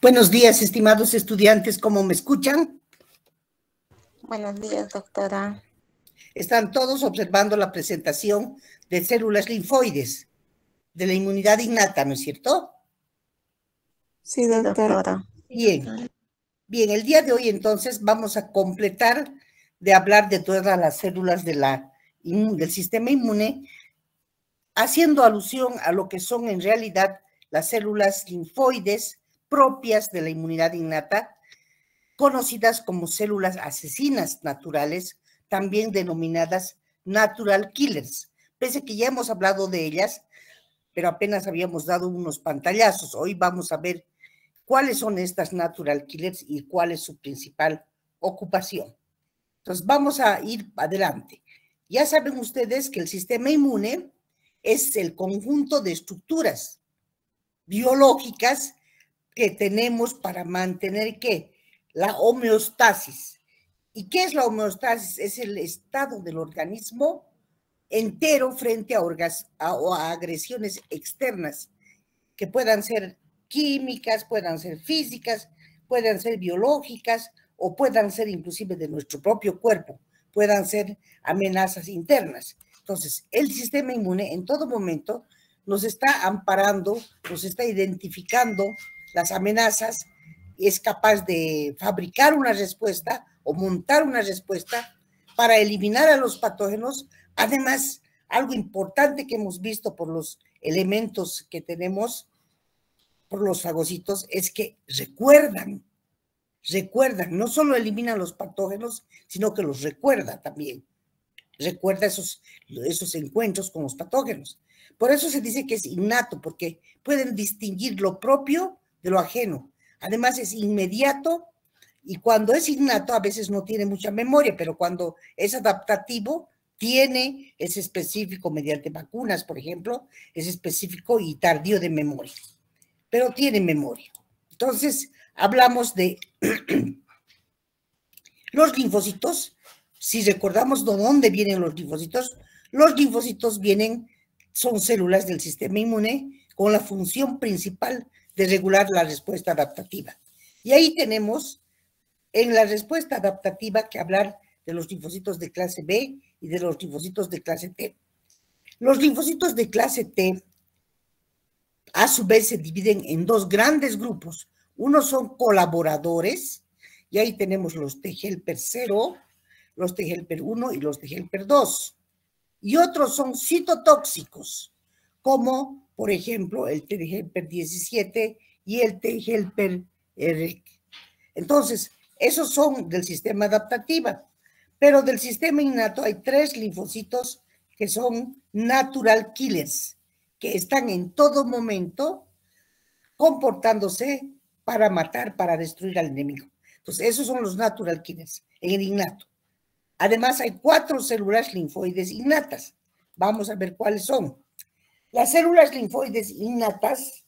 Buenos días, estimados estudiantes, ¿cómo me escuchan? Buenos días, doctora. Están todos observando la presentación de células linfoides, de la inmunidad innata, ¿no es cierto? Sí, doctora. Bien. Bien, el día de hoy entonces vamos a completar de hablar de todas las células del sistema inmune, haciendo alusión a lo que son en realidad las células linfoides, propias de la inmunidad innata, conocidas como células asesinas naturales, también denominadas natural killers. Pese que ya hemos hablado de ellas, pero apenas habíamos dado unos pantallazos. Hoy vamos a ver cuáles son estas natural killers y cuál es su principal ocupación. Entonces, vamos a ir adelante. Ya saben ustedes que el sistema inmune es el conjunto de estructuras biológicas que tenemos para mantener qué? La homeostasis. ¿Y qué es la homeostasis? Es el estado del organismo entero frente a, orgas, a agresiones externas, que puedan ser químicas, puedan ser físicas, puedan ser biológicas o puedan ser inclusive de nuestro propio cuerpo, puedan ser amenazas internas. Entonces, el sistema inmune en todo momento nos está amparando, nos está identificando las amenazas, es capaz de fabricar una respuesta o montar una respuesta para eliminar a los patógenos. Además, algo importante que hemos visto por los elementos que tenemos, por los fagocitos, es que recuerdan, recuerdan, no solo eliminan los patógenos, sino que los recuerda también. Recuerda esos, esos encuentros con los patógenos. Por eso se dice que es innato, porque pueden distinguir lo propio de lo ajeno. Además es inmediato y cuando es innato a veces no tiene mucha memoria, pero cuando es adaptativo tiene, es específico mediante vacunas, por ejemplo, es específico y tardío de memoria, pero tiene memoria. Entonces, hablamos de los linfocitos. Si recordamos de dónde vienen los linfocitos, los linfocitos vienen, son células del sistema inmune con la función principal de regular la respuesta adaptativa. Y ahí tenemos en la respuesta adaptativa que hablar de los linfocitos de clase B y de los linfocitos de clase T. Los linfocitos de clase T a su vez se dividen en dos grandes grupos. Uno son colaboradores, y ahí tenemos los T helper 0, los T helper 1 y los T helper 2. Y otros son citotóxicos, como por ejemplo, el t Helper 17 y el T-Helper R. Entonces, esos son del sistema adaptativa, pero del sistema innato hay tres linfocitos que son natural killers, que están en todo momento comportándose para matar, para destruir al enemigo. Entonces, esos son los natural killers en el innato. Además, hay cuatro células linfoides innatas. Vamos a ver cuáles son. Las células linfoides innatas,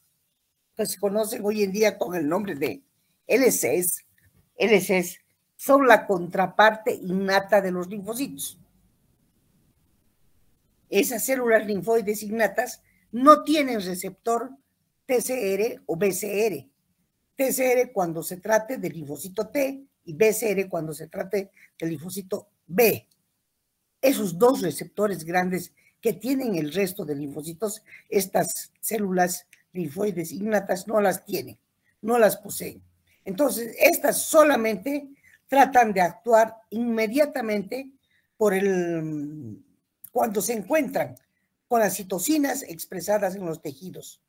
que se conocen hoy en día con el nombre de LCs, LCs son la contraparte innata de los linfocitos. Esas células linfoides innatas no tienen receptor TCR o BCR. TCR cuando se trate del linfocito T y BCR cuando se trate del linfocito B. Esos dos receptores grandes que tienen el resto de linfocitos, estas células linfoides innatas no las tienen, no las poseen. Entonces, estas solamente tratan de actuar inmediatamente por el cuando se encuentran con las citocinas expresadas en los tejidos.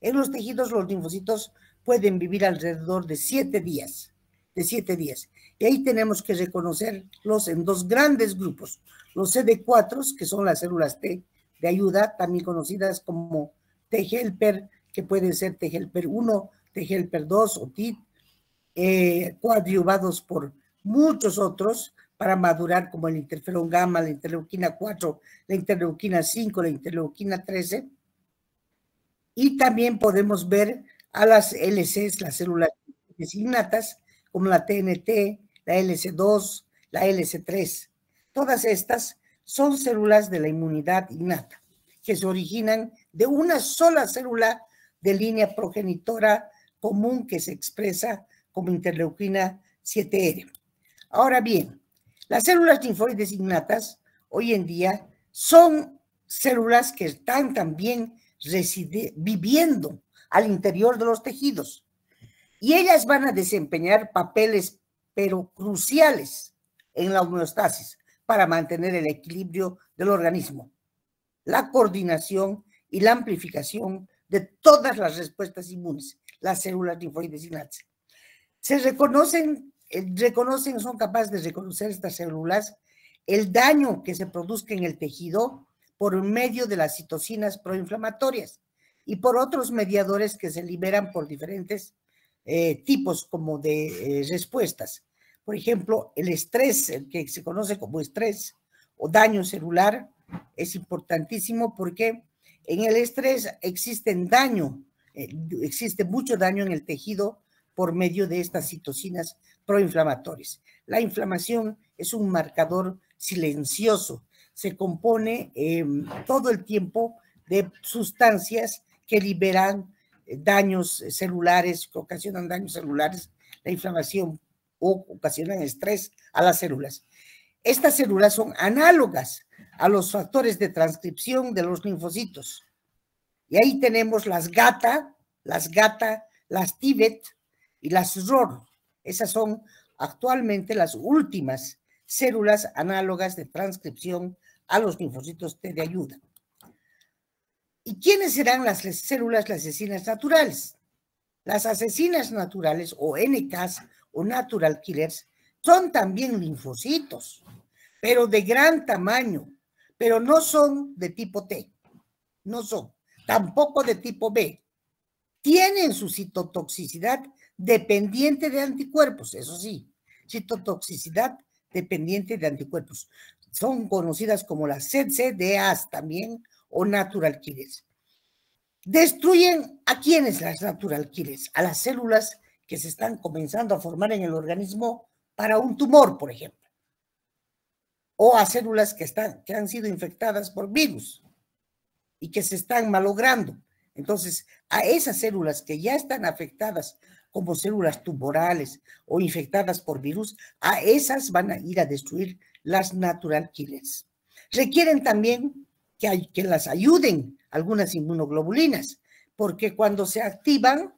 En los tejidos los linfocitos pueden vivir alrededor de siete días, de siete días. Y ahí tenemos que reconocerlos en dos grandes grupos, los CD4, que son las células T de ayuda, también conocidas como T-helper, que pueden ser T-helper 1, T-helper 2 o TIT, eh, por muchos otros para madurar como el interferón gamma, la interleuquina 4, la interleuquina 5, la interleuquina 13. Y también podemos ver a las LCs, las células designatas, como la TNT, la LC2, la LC3. Todas estas son células de la inmunidad innata, que se originan de una sola célula de línea progenitora común que se expresa como interleuquina 7R. Ahora bien, las células linfoides innatas hoy en día son células que están también viviendo al interior de los tejidos y ellas van a desempeñar papeles pero cruciales en la homeostasis para mantener el equilibrio del organismo, la coordinación y la amplificación de todas las respuestas inmunes, las células linfoides y Se reconocen, eh, reconocen, son capaces de reconocer estas células el daño que se produzca en el tejido por medio de las citocinas proinflamatorias y por otros mediadores que se liberan por diferentes eh, tipos como de eh, respuestas. Por ejemplo, el estrés, el que se conoce como estrés o daño celular, es importantísimo porque en el estrés existe daño, eh, existe mucho daño en el tejido por medio de estas citocinas proinflamatorias. La inflamación es un marcador silencioso, se compone eh, todo el tiempo de sustancias que liberan eh, daños celulares, que ocasionan daños celulares. La inflamación o ocasionan estrés a las células. Estas células son análogas a los factores de transcripción de los linfocitos. Y ahí tenemos las GATA, las GATA, las TIBET y las ROR. Esas son actualmente las últimas células análogas de transcripción a los linfocitos T de ayuda. ¿Y quiénes serán las células las asesinas naturales? Las asesinas naturales o NKs o natural killers son también linfocitos, pero de gran tamaño, pero no son de tipo T, no son, tampoco de tipo B. Tienen su citotoxicidad dependiente de anticuerpos, eso sí, citotoxicidad dependiente de anticuerpos. Son conocidas como las CCDAs también o natural killers. Destruyen a quienes las natural killers, a las células que se están comenzando a formar en el organismo para un tumor, por ejemplo, o a células que, están, que han sido infectadas por virus y que se están malogrando. Entonces, a esas células que ya están afectadas como células tumorales o infectadas por virus, a esas van a ir a destruir las natural killers. Requieren también que, que las ayuden algunas inmunoglobulinas, porque cuando se activan,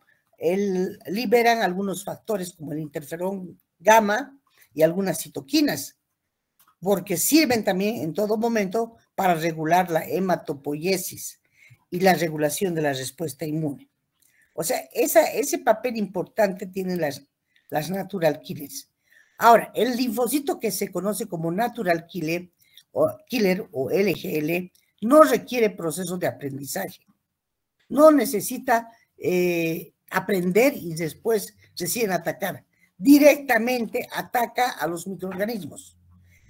liberan algunos factores como el interferón gamma y algunas citoquinas, porque sirven también en todo momento para regular la hematopoiesis y la regulación de la respuesta inmune. O sea, ese papel importante tienen las, las natural killers. Ahora, el linfocito que se conoce como natural killer o, killer, o LGL no requiere procesos de aprendizaje, no necesita eh, aprender y después recién atacar. Directamente ataca a los microorganismos.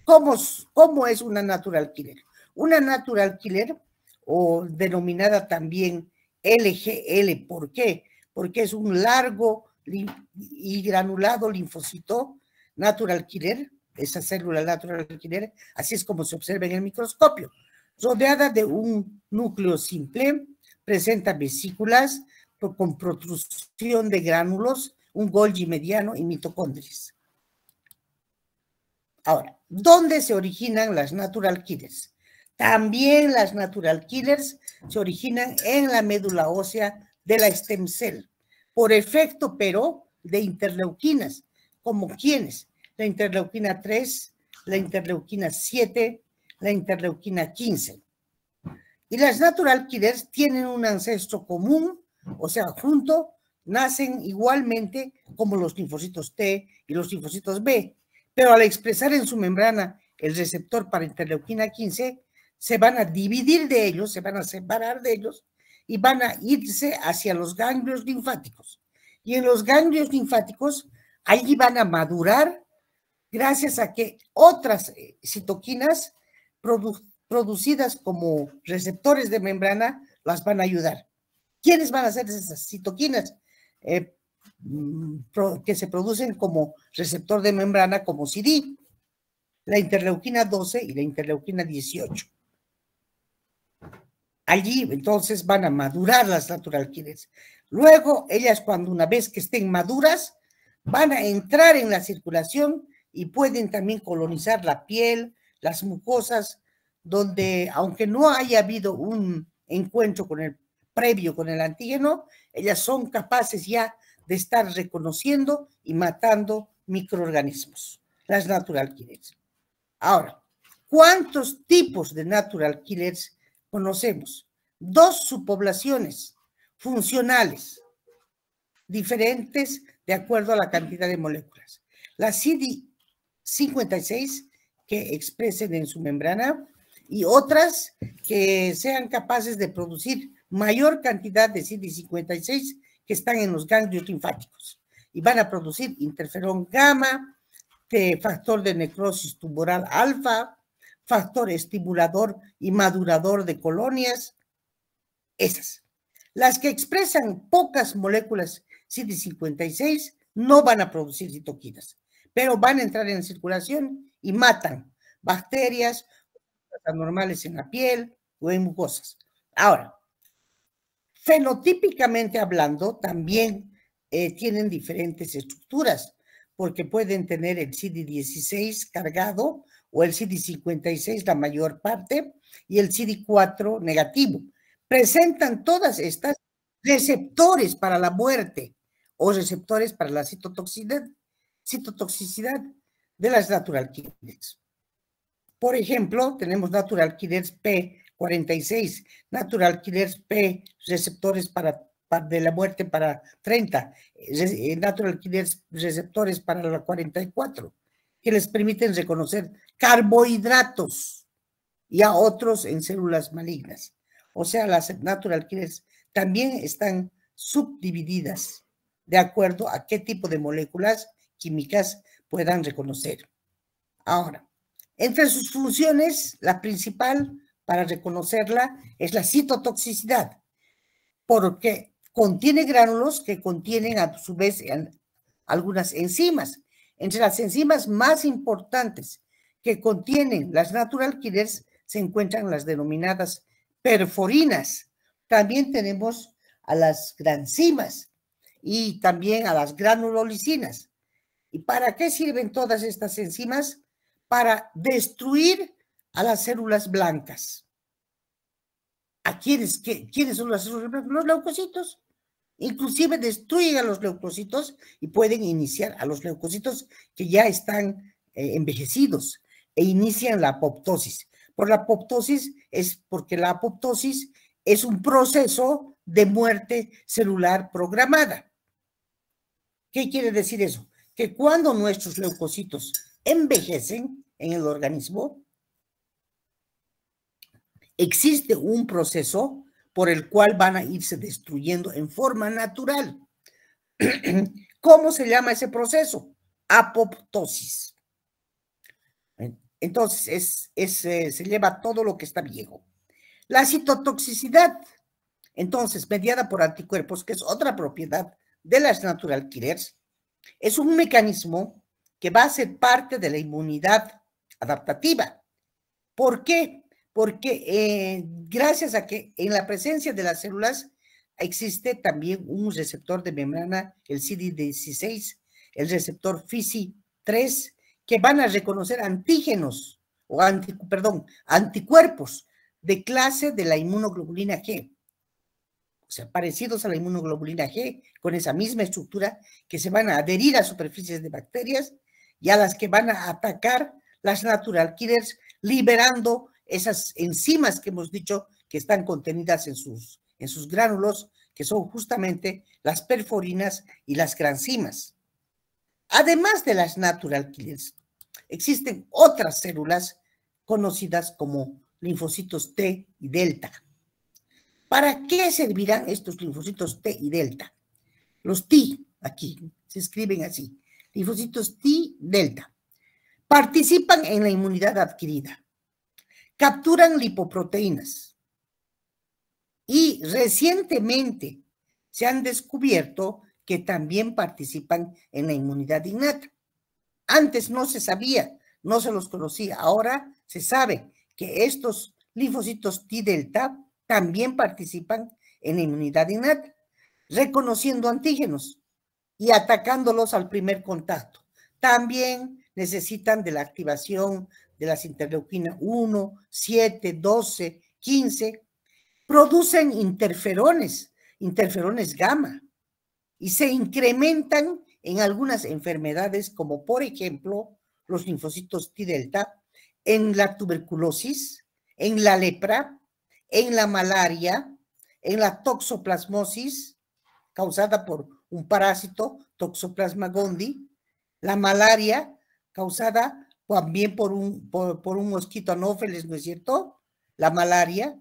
¿Cómo, cómo es una natural killer? Una natural killer, o denominada también LGL, ¿por qué? Porque es un largo y granulado linfocito natural killer, esa célula natural killer, así es como se observa en el microscopio, rodeada de un núcleo simple, presenta vesículas, con protrusión de gránulos, un Golgi mediano y mitocondrias. Ahora, ¿dónde se originan las natural killers? También las natural killers se originan en la médula ósea de la stem cell, por efecto, pero, de interleuquinas, como quienes, la interleuquina 3, la interleuquina 7, la interleuquina 15. Y las natural killers tienen un ancestro común o sea, junto nacen igualmente como los linfocitos T y los linfocitos B, pero al expresar en su membrana el receptor para interleuquina 15, se van a dividir de ellos, se van a separar de ellos y van a irse hacia los ganglios linfáticos. Y en los ganglios linfáticos, allí van a madurar gracias a que otras eh, citoquinas producidas como receptores de membrana las van a ayudar. ¿Quiénes van a ser esas citoquinas eh, mm, que se producen como receptor de membrana, como CD? La interleuquina 12 y la interleuquina 18. Allí entonces van a madurar las naturalquines. Luego, ellas cuando una vez que estén maduras, van a entrar en la circulación y pueden también colonizar la piel, las mucosas, donde aunque no haya habido un encuentro con el previo con el antígeno, ellas son capaces ya de estar reconociendo y matando microorganismos, las natural killers. Ahora, ¿cuántos tipos de natural killers conocemos? Dos subpoblaciones funcionales, diferentes de acuerdo a la cantidad de moléculas. La CD56 que expresen en su membrana y otras que sean capaces de producir mayor cantidad de CD56 que están en los ganglios linfáticos y van a producir interferón gamma, factor de necrosis tumoral alfa, factor estimulador y madurador de colonias, esas. Las que expresan pocas moléculas CD56 no van a producir citoquinas, pero van a entrar en circulación y matan bacterias anormales en la piel o en mucosas. Ahora, Fenotípicamente hablando, también eh, tienen diferentes estructuras, porque pueden tener el CD16 cargado o el CD56 la mayor parte y el CD4 negativo. Presentan todas estas receptores para la muerte o receptores para la citotoxicidad, citotoxicidad de las natural Por ejemplo, tenemos natural killers P 46, natural killers P, receptores para, de la muerte para 30, eh, natural killers receptores para la 44, que les permiten reconocer carbohidratos y a otros en células malignas. O sea, las natural killers también están subdivididas de acuerdo a qué tipo de moléculas químicas puedan reconocer. Ahora, entre sus funciones, la principal para reconocerla es la citotoxicidad, porque contiene gránulos que contienen a su vez algunas enzimas. Entre las enzimas más importantes que contienen las natural killers se encuentran las denominadas perforinas. También tenemos a las granzimas y también a las granulolicinas. ¿Y para qué sirven todas estas enzimas? Para destruir a las células blancas. ¿A quiénes, quiénes son las células blancas? Los leucocitos. Inclusive destruyen a los leucocitos y pueden iniciar a los leucocitos que ya están eh, envejecidos e inician la apoptosis. Por la apoptosis es porque la apoptosis es un proceso de muerte celular programada. ¿Qué quiere decir eso? Que cuando nuestros leucocitos envejecen en el organismo, existe un proceso por el cual van a irse destruyendo en forma natural. ¿Cómo se llama ese proceso? Apoptosis. Entonces, es, eh, se lleva todo lo que está viejo. La citotoxicidad, entonces, mediada por anticuerpos, que es otra propiedad de las natural killers, es un mecanismo que va a ser parte de la inmunidad adaptativa. ¿Por qué? porque eh, gracias a que en la presencia de las células existe también un receptor de membrana, el CD16, el receptor FISI3, que van a reconocer antígenos o perdón, anticuerpos de clase de la inmunoglobulina G. O sea, parecidos a la inmunoglobulina G, con esa misma estructura que se van a adherir a superficies de bacterias y a las que van a atacar las natural killers, liberando esas enzimas que hemos dicho que están contenidas en sus, en sus gránulos, que son justamente las perforinas y las granzimas. Además de las natural killers, existen otras células conocidas como linfocitos T y delta. ¿Para qué servirán estos linfocitos T y delta? Los T, aquí, se escriben así, linfocitos T delta, participan en la inmunidad adquirida capturan lipoproteínas. Y recientemente se han descubierto que también participan en la inmunidad innata. Antes no se sabía, no se los conocía. Ahora se sabe que estos linfocitos T-delta también participan en la inmunidad innata, reconociendo antígenos y atacándolos al primer contacto. También necesitan de la activación de las interleuquinas 1, 7, 12, 15, producen interferones, interferones gamma, y se incrementan en algunas enfermedades, como por ejemplo los linfocitos T-delta, en la tuberculosis, en la lepra, en la malaria, en la toxoplasmosis causada por un parásito, Toxoplasma gondii, la malaria causada también por un, por, un mosquito anófeles, ¿no es cierto? La malaria,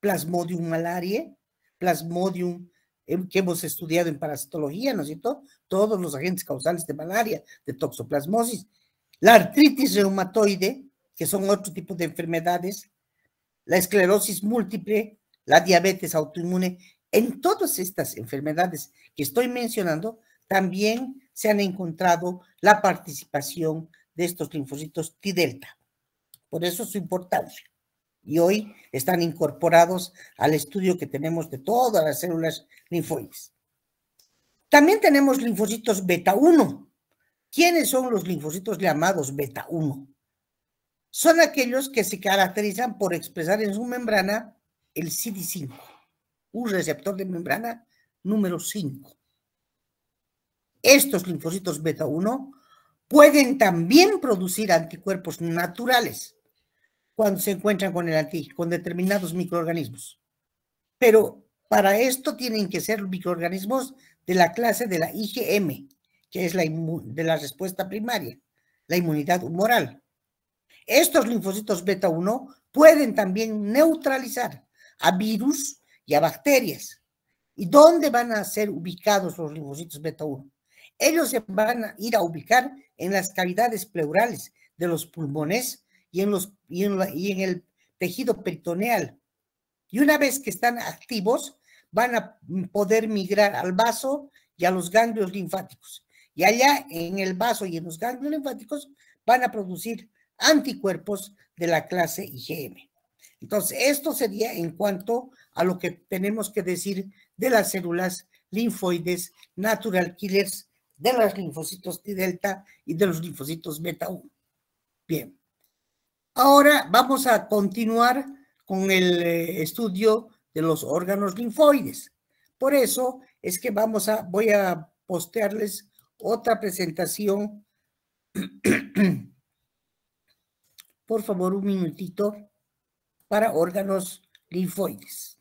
Plasmodium malaria Plasmodium eh, que hemos estudiado en parasitología, ¿no es cierto? Todos los agentes causales de malaria, de toxoplasmosis, la artritis reumatoide, que son otro tipo de enfermedades, la esclerosis múltiple, la diabetes autoinmune, en todas estas enfermedades que estoy mencionando, también se han encontrado la participación de estos linfocitos T-delta. Por eso su importancia. Y hoy están incorporados al estudio que tenemos de todas las células linfoides. También tenemos linfocitos beta 1. ¿Quiénes son los linfocitos llamados beta 1? Son aquellos que se caracterizan por expresar en su membrana el CD5, un receptor de membrana número 5. Estos linfocitos beta 1 pueden también producir anticuerpos naturales cuando se encuentran con el con determinados microorganismos. Pero para esto tienen que ser microorganismos de la clase de la IgM, que es la de la respuesta primaria, la inmunidad humoral. Estos linfocitos beta 1 pueden también neutralizar a virus y a bacterias. ¿Y dónde van a ser ubicados los linfocitos beta 1? Ellos se van a ir a ubicar en las cavidades pleurales de los pulmones y en, los, y en, el tejido peritoneal. Y una vez que están activos, van a poder migrar al vaso y a los ganglios linfáticos. Y allá en el vaso y en los ganglios linfáticos van a producir anticuerpos de la clase IgM. Entonces, esto sería en cuanto a lo que tenemos que decir de las células linfoides natural killers de los linfocitos T delta y de los linfocitos beta 1. Bien. Ahora vamos a continuar con el eh, estudio de los órganos linfoides. Por eso es que vamos a, voy a postearles otra presentación. Por favor, un minutito para órganos linfoides.